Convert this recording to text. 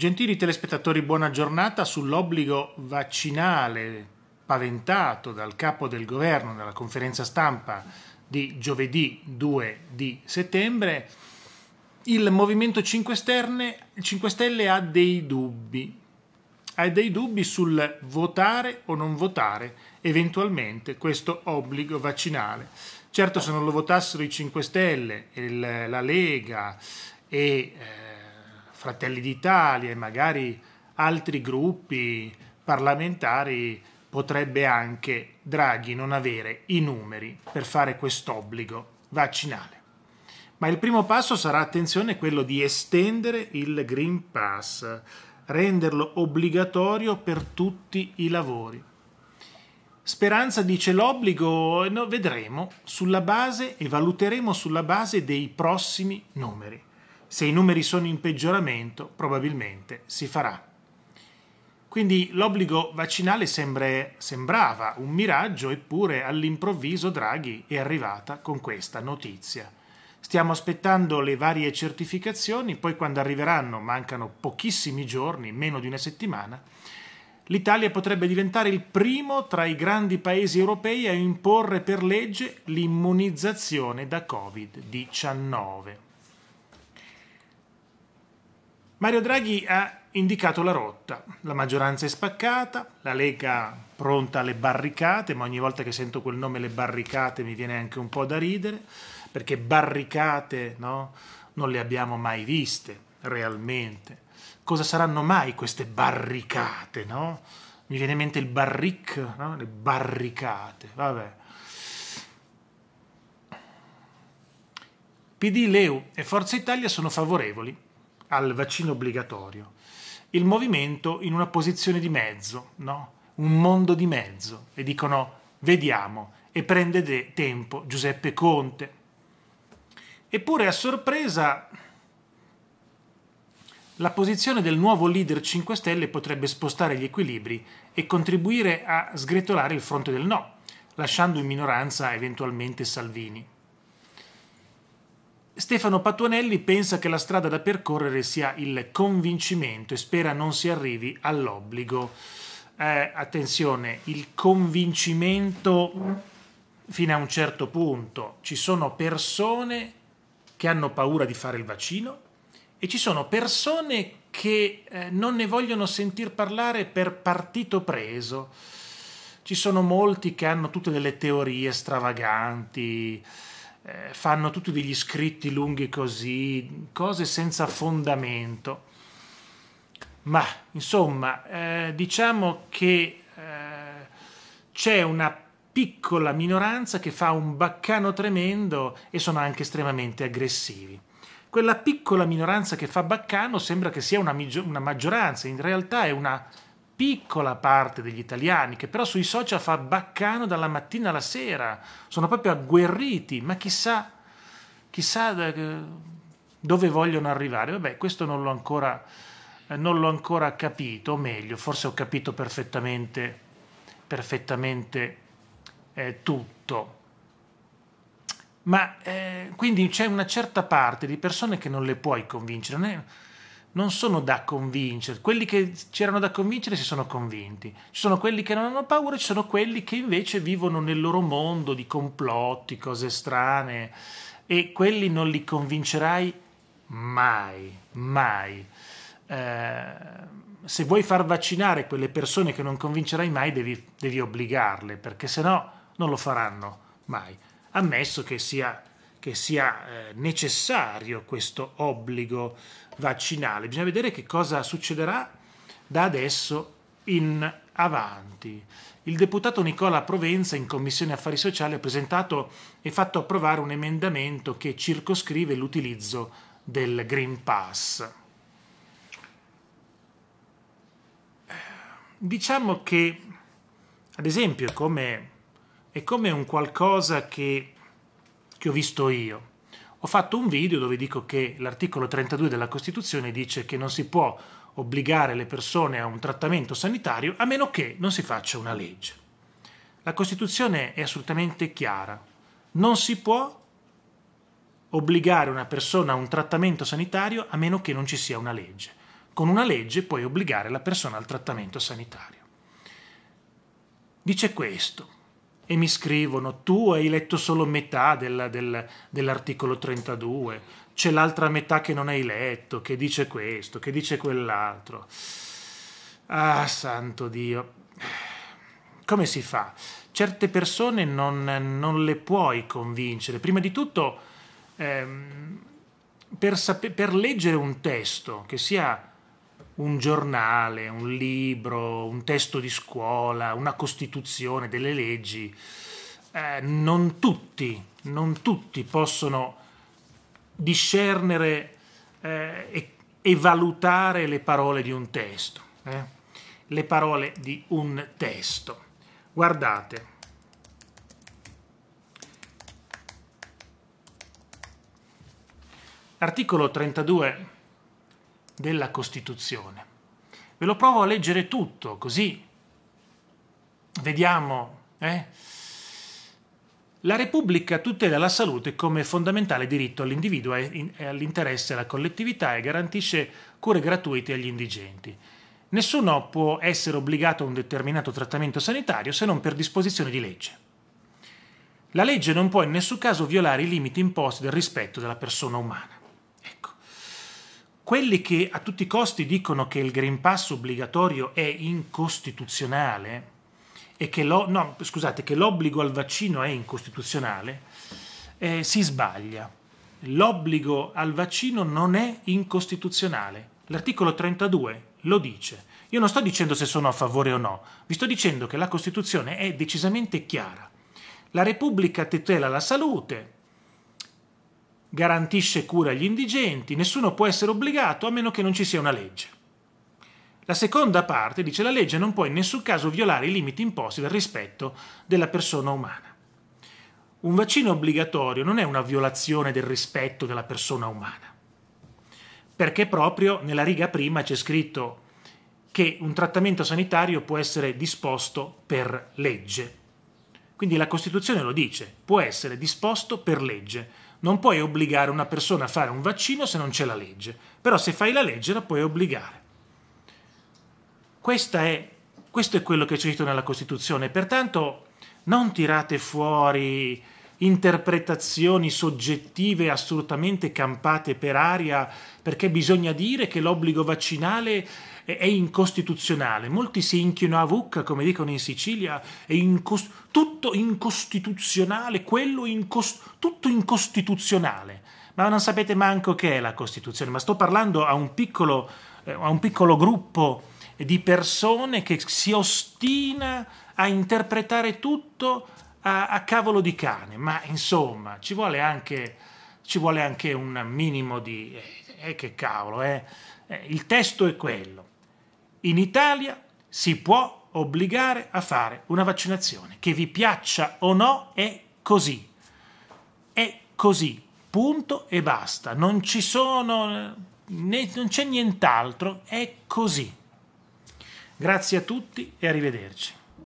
Gentili telespettatori, buona giornata sull'obbligo vaccinale paventato dal capo del governo nella conferenza stampa di giovedì 2 di settembre. Il Movimento 5 Stelle, 5 Stelle ha dei dubbi, ha dei dubbi sul votare o non votare eventualmente questo obbligo vaccinale. Certo se non lo votassero i 5 Stelle, il, la Lega e... Eh, Fratelli d'Italia e magari altri gruppi parlamentari potrebbe anche Draghi non avere i numeri per fare quest'obbligo vaccinale. Ma il primo passo sarà attenzione quello di estendere il Green Pass, renderlo obbligatorio per tutti i lavori. Speranza dice l'obbligo, no, vedremo sulla base e valuteremo sulla base dei prossimi numeri se i numeri sono in peggioramento probabilmente si farà. Quindi l'obbligo vaccinale sembra, sembrava un miraggio, eppure all'improvviso Draghi è arrivata con questa notizia. Stiamo aspettando le varie certificazioni, poi quando arriveranno, mancano pochissimi giorni, meno di una settimana, l'Italia potrebbe diventare il primo tra i grandi paesi europei a imporre per legge l'immunizzazione da Covid-19. Mario Draghi ha indicato la rotta. La maggioranza è spaccata, la Lega pronta alle barricate, ma ogni volta che sento quel nome le barricate mi viene anche un po' da ridere, perché barricate no, non le abbiamo mai viste realmente. Cosa saranno mai queste barricate? No? Mi viene in mente il barric, no? le barricate, vabbè. PD, Leu e Forza Italia sono favorevoli al vaccino obbligatorio, il movimento in una posizione di mezzo, no? un mondo di mezzo, e dicono vediamo, e prende de- tempo Giuseppe Conte. Eppure a sorpresa la posizione del nuovo leader 5 Stelle potrebbe spostare gli equilibri e contribuire a sgretolare il fronte del no, lasciando in minoranza eventualmente Salvini. Stefano Patuanelli pensa che la strada da percorrere sia il convincimento e spera non si arrivi all'obbligo. Eh, attenzione, il convincimento fino a un certo punto. Ci sono persone che hanno paura di fare il vaccino e ci sono persone che eh, non ne vogliono sentir parlare per partito preso. Ci sono molti che hanno tutte delle teorie stravaganti eh, fanno tutti degli scritti lunghi così, cose senza fondamento. Ma insomma, eh, diciamo che eh, c'è una piccola minoranza che fa un baccano tremendo e sono anche estremamente aggressivi. Quella piccola minoranza che fa baccano sembra che sia una, una maggioranza, in realtà è una piccola parte degli italiani che però sui social fa baccano dalla mattina alla sera, sono proprio agguerriti, ma chissà, chissà dove vogliono arrivare. Vabbè, questo non l'ho ancora, eh, non l'ho ancora capito, o meglio, forse ho capito perfettamente, perfettamente eh, tutto. Ma eh, quindi c'è una certa parte di persone che non le puoi convincere non sono da convincere. Quelli che c'erano da convincere si sono convinti. Ci sono quelli che non hanno paura, ci sono quelli che invece vivono nel loro mondo di complotti, cose strane. E quelli non li convincerai mai, mai. Eh, se vuoi far vaccinare quelle persone che non convincerai mai, devi, devi obbligarle, perché se no non lo faranno mai. Ammesso che sia che sia eh, necessario questo obbligo vaccinale. Bisogna vedere che cosa succederà da adesso in avanti. Il deputato Nicola Provenza in Commissione Affari Sociali ha presentato e fatto approvare un emendamento che circoscrive l'utilizzo del Green Pass. Diciamo che, ad esempio, come, è come un qualcosa che che ho visto io. Ho fatto un video dove dico che l'articolo 32 della Costituzione dice che non si può obbligare le persone a un trattamento sanitario a meno che non si faccia una legge. La Costituzione è assolutamente chiara. Non si può obbligare una persona a un trattamento sanitario a meno che non ci sia una legge. Con una legge puoi obbligare la persona al trattamento sanitario. Dice questo, e mi scrivono tu hai letto solo metà del, del, dell'articolo 32, c'è l'altra metà che non hai letto, che dice questo, che dice quell'altro. Ah, santo Dio. Come si fa? Certe persone non, non le puoi convincere. Prima di tutto, ehm, per, per leggere un testo che sia un giornale, un libro, un testo di scuola, una costituzione, delle leggi, eh, non tutti, non tutti possono discernere eh, e, e, valutare le parole di un testo. Eh? Le parole di un testo. Guardate, articolo 32 della Costituzione. Ve lo provo a leggere tutto, così vediamo. Eh? La Repubblica tutela la salute come fondamentale diritto all'individuo e all'interesse alla collettività e garantisce cure gratuite agli indigenti. Nessuno può essere obbligato a un determinato trattamento sanitario se non per disposizione di legge. La legge non può in nessun caso violare i limiti imposti del rispetto della persona umana quelli che a tutti i costi dicono che il Green Pass obbligatorio è incostituzionale e che, lo, no, scusate, che l'obbligo al vaccino è incostituzionale, eh, si sbaglia. L'obbligo al vaccino non è incostituzionale. L'articolo 32 lo dice. Io non sto dicendo se sono a favore o no, vi sto dicendo che la Costituzione è decisamente chiara. La Repubblica tutela la salute, garantisce cura agli indigenti, nessuno può essere obbligato a meno che non ci sia una legge. La seconda parte dice la legge non può in nessun caso violare i limiti imposti dal rispetto della persona umana. Un vaccino obbligatorio non è una violazione del rispetto della persona umana, perché proprio nella riga prima c'è scritto che un trattamento sanitario può essere disposto per legge. Quindi la Costituzione lo dice, può essere disposto per legge non puoi obbligare una persona a fare un vaccino se non c'è la legge, però se fai la legge la puoi obbligare. È, questo è quello che c'è scritto nella Costituzione, pertanto non tirate fuori interpretazioni soggettive assolutamente campate per aria perché bisogna dire che l'obbligo vaccinale è incostituzionale. Molti si inchino a vucca, come dicono in Sicilia, è incos- tutto incostituzionale, quello incos- tutto incostituzionale. Ma non sapete manco che è la Costituzione, ma sto parlando a un piccolo, eh, a un piccolo gruppo di persone che si ostina a interpretare tutto a, a cavolo di cane. Ma insomma, ci vuole anche, ci vuole anche un minimo di... Eh, eh, che cavolo, eh? eh il testo è quello in Italia si può obbligare a fare una vaccinazione, che vi piaccia o no è così, è così, punto e basta, non ci sono, né, non c'è nient'altro, è così. Grazie a tutti e arrivederci.